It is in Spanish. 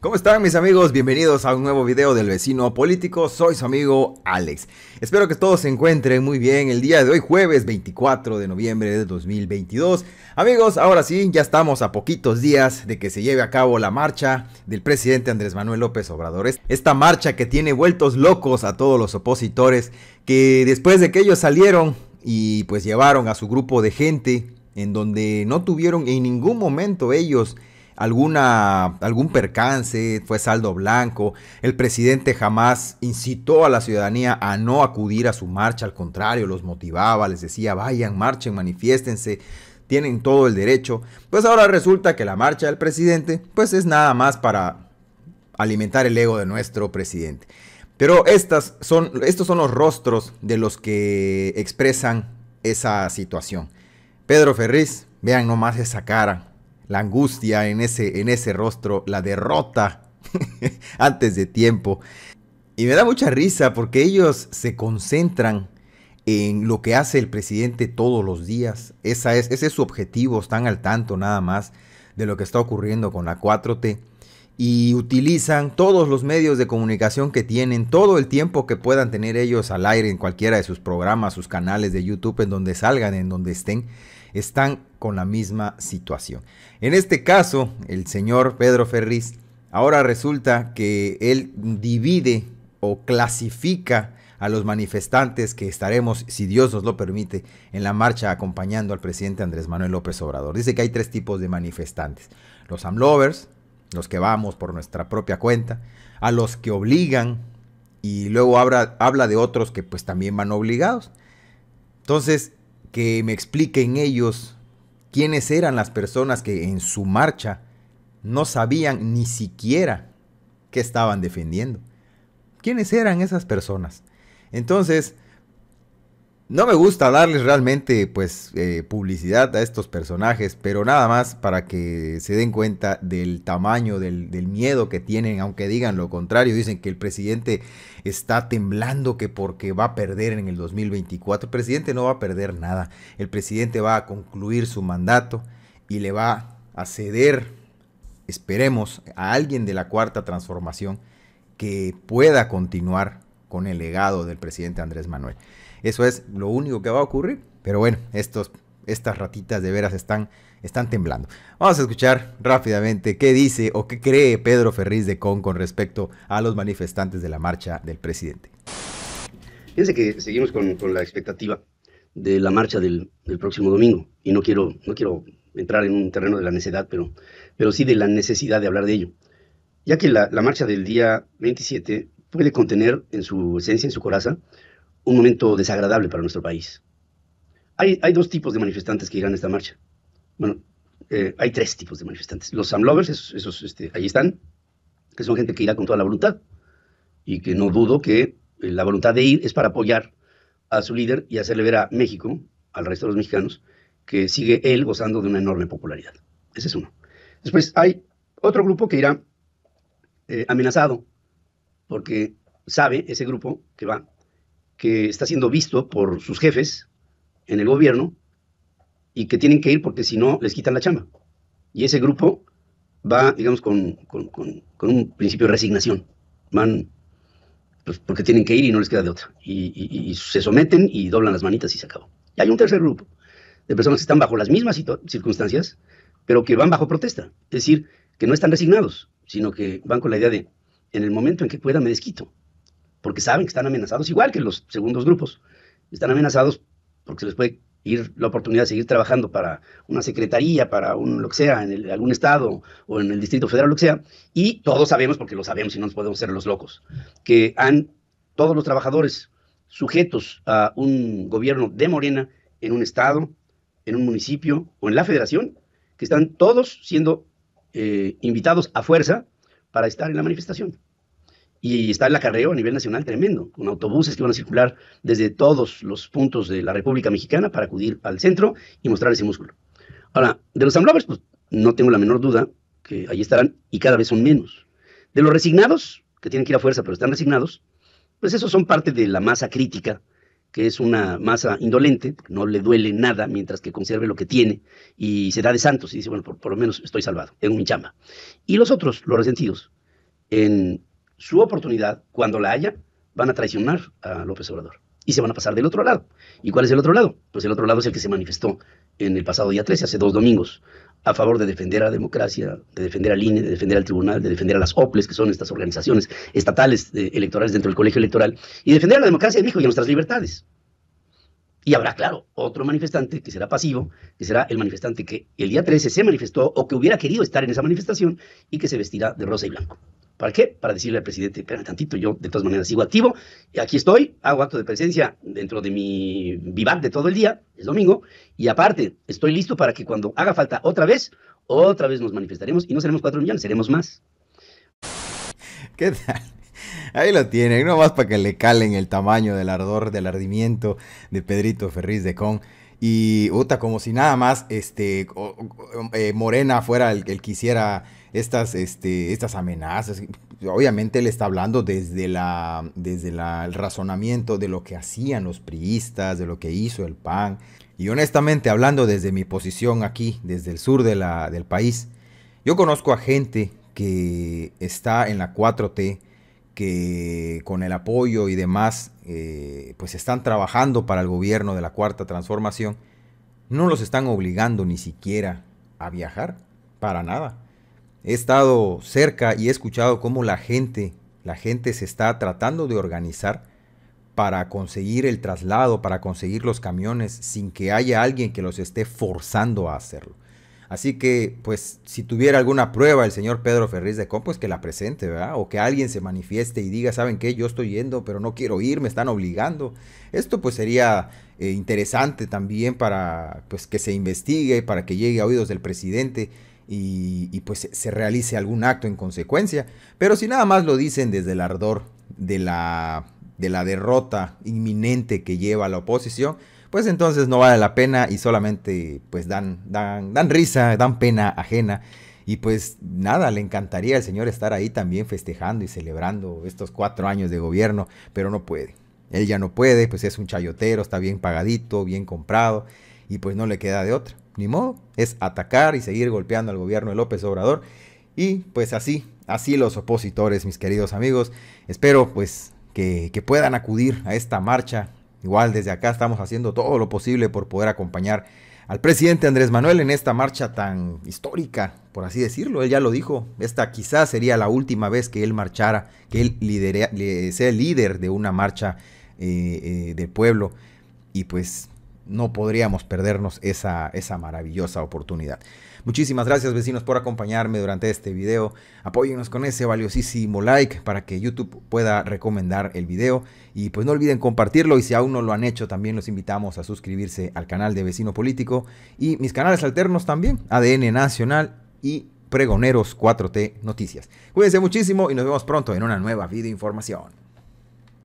¿Cómo están mis amigos? Bienvenidos a un nuevo video del vecino político, soy su amigo Alex. Espero que todos se encuentren muy bien el día de hoy, jueves 24 de noviembre de 2022. Amigos, ahora sí, ya estamos a poquitos días de que se lleve a cabo la marcha del presidente Andrés Manuel López Obrador. Esta marcha que tiene vueltos locos a todos los opositores que después de que ellos salieron y pues llevaron a su grupo de gente en donde no tuvieron en ningún momento ellos alguna, algún percance, fue saldo blanco. El presidente jamás incitó a la ciudadanía a no acudir a su marcha, al contrario, los motivaba, les decía, vayan, marchen, manifiéstense, tienen todo el derecho. Pues ahora resulta que la marcha del presidente, pues es nada más para alimentar el ego de nuestro presidente. Pero estas son, estos son los rostros de los que expresan esa situación. Pedro Ferriz, vean nomás esa cara, la angustia en ese, en ese rostro, la derrota antes de tiempo. Y me da mucha risa porque ellos se concentran en lo que hace el presidente todos los días. Esa es, ese es su objetivo, están al tanto nada más de lo que está ocurriendo con la 4T. Y utilizan todos los medios de comunicación que tienen, todo el tiempo que puedan tener ellos al aire en cualquiera de sus programas, sus canales de YouTube, en donde salgan, en donde estén están con la misma situación. En este caso, el señor Pedro Ferriz, ahora resulta que él divide o clasifica a los manifestantes que estaremos, si Dios nos lo permite, en la marcha acompañando al presidente Andrés Manuel López Obrador. Dice que hay tres tipos de manifestantes. Los amlovers, los que vamos por nuestra propia cuenta, a los que obligan y luego habla, de otros que pues también van obligados. Entonces, que me expliquen ellos quiénes eran las personas que en su marcha no sabían ni siquiera qué estaban defendiendo. ¿Quiénes eran esas personas? Entonces, no me gusta darles realmente pues eh, publicidad a estos personajes, pero nada más para que se den cuenta del tamaño, del, del, miedo que tienen, aunque digan lo contrario, dicen que el presidente está temblando que porque va a perder en el 2024. El presidente no va a perder nada, el presidente va a concluir su mandato y le va a ceder, esperemos, a alguien de la cuarta transformación que pueda continuar con el legado del presidente Andrés Manuel. Eso es lo único que va a ocurrir. Pero bueno, estos, estas ratitas de veras están, están temblando. Vamos a escuchar rápidamente qué dice o qué cree Pedro Ferriz de Con con respecto a los manifestantes de la marcha del presidente. Fíjense que seguimos con, la expectativa de la marcha del, próximo domingo. Y no quiero, no quiero entrar en un terreno de la necedad, pero, pero sí de la necesidad de hablar de ello. Ya que la, la marcha del día 27 puede contener en su esencia, en su coraza, un momento desagradable para nuestro país. Hay, dos tipos de manifestantes que irán a esta marcha. Bueno, eh, hay tres tipos de manifestantes. Los Samlovers, esos, esos este, ahí están, que son gente que irá con toda la voluntad y que no dudo que eh, la voluntad de ir es para apoyar a su líder y hacerle ver a México, al resto de los mexicanos, que sigue él gozando de una enorme popularidad. Ese es uno. Después hay otro grupo que irá eh, amenazado, porque sabe ese grupo que va que está siendo visto por sus jefes en el gobierno y que tienen que ir porque si no les quitan la chamba. Y ese grupo va, digamos, con, un principio de resignación. Van pues, porque tienen que ir y no les queda de otra. Y, y, se someten y doblan las manitas y se acabó. Y hay un tercer grupo de personas que están bajo las mismas circunstancias, pero que van bajo protesta. Es decir, que no están resignados, sino que van con la idea de, en el momento en que pueda me desquito porque saben que están amenazados igual que los segundos grupos. Están amenazados porque se les puede ir la oportunidad de seguir trabajando para una secretaría, para un, lo que sea, en algún estado o en el Distrito Federal, lo que sea. Y todos sabemos, porque lo sabemos y no nos podemos ser los locos, que han todos los trabajadores sujetos a un gobierno de Morena en un estado, en un municipio o en la federación, que están todos siendo eh, invitados a fuerza para estar en la manifestación y está el acarreo a nivel nacional tremendo, con autobuses que van a circular desde todos los puntos de la República Mexicana para acudir al centro y mostrar ese músculo. Ahora, de los amblovers, pues no tengo la menor duda que ahí estarán y cada vez son menos. De los resignados, que tienen que ir a fuerza pero están resignados, pues esos son parte de la masa crítica, que es una masa indolente, no le duele nada mientras que conserve lo que tiene y se da de santos y dice, bueno, por, lo menos estoy salvado, tengo mi chamba. Y los otros, los resentidos, en su oportunidad, cuando la haya, van a traicionar a López Obrador y se van a pasar del otro lado. ¿Y cuál es el otro lado? Pues el otro lado es el que se manifestó en el pasado día 13, hace dos domingos, a favor de defender a la democracia, de defender al INE, de defender al tribunal, de defender a las OPLES, que son estas organizaciones estatales electorales dentro del colegio electoral, y defender a la democracia, dijo, y a nuestras libertades. Y habrá, claro, otro manifestante que será pasivo, que será el manifestante que el día 13 se manifestó o que hubiera querido estar en esa manifestación y que se vestirá de rosa y blanco. ¿Para qué? Para decirle al presidente, espérame tantito, yo de todas maneras sigo activo, y aquí estoy, hago acto de presencia dentro de mi vivac de todo el día, es domingo, y aparte estoy listo para que cuando haga falta otra vez, otra vez nos manifestaremos y no seremos cuatro millones, seremos más. ¿Qué tal? Ahí lo tienen, más para que le calen el tamaño del ardor, del ardimiento de Pedrito Ferriz de Con. Y, otra como si nada más, este, eh, Morena fuera el, que quisiera estas, este, estas amenazas. Obviamente él está hablando desde, la, desde el razonamiento de lo que hacían los priistas, de lo que hizo el PAN. Y honestamente, hablando desde mi posición aquí, desde el sur de la, del país, yo conozco a gente que está en la 4T, que con el apoyo y demás eh, pues están trabajando para el gobierno de la cuarta transformación, no los están obligando ni siquiera a viajar, para nada. He estado cerca y he escuchado cómo la gente, la gente se está tratando de organizar para conseguir el traslado, para conseguir los camiones, sin que haya alguien que los esté forzando a hacerlo. Así que, pues, si tuviera alguna prueba el señor Pedro Ferriz de Com, pues que la presente, ¿verdad? O que alguien se manifieste y diga, ¿saben qué? Yo estoy yendo, pero no quiero ir, me están obligando. Esto, pues, sería eh, interesante también para, pues, que se investigue, para que llegue a oídos del presidente. Y, pues se realice algún acto en consecuencia. Pero si nada más lo dicen desde el ardor de la derrota inminente que lleva la oposición, pues entonces no vale la pena y solamente pues dan, dan, dan risa, dan pena ajena. Y pues nada, le encantaría al señor estar ahí también festejando y celebrando estos cuatro años de gobierno, pero no puede. Él ya no puede, pues es un chayotero, está bien pagadito, bien comprado, y pues no le queda de otra. Ni modo, es atacar y seguir golpeando al gobierno de López Obrador. Y pues así, así los opositores, mis queridos amigos. Espero pues que, que puedan acudir a esta marcha Igual desde acá estamos haciendo todo lo posible por poder acompañar al presidente Andrés Manuel en esta marcha tan histórica, por así decirlo. Él ya lo dijo, esta quizás sería la última vez que él marchara, que él sea el líder de una marcha eh, eh, de pueblo. Y pues no podríamos perdernos esa, maravillosa oportunidad. Muchísimas gracias vecinos por acompañarme durante este video. Apóyennos con ese valiosísimo like para que YouTube pueda recomendar el video. Y pues no olviden compartirlo y si aún no lo han hecho también los invitamos a suscribirse al canal de Vecino Político y mis canales alternos también, ADN Nacional y Pregoneros 4T Noticias. Cuídense muchísimo y nos vemos pronto en una nueva información.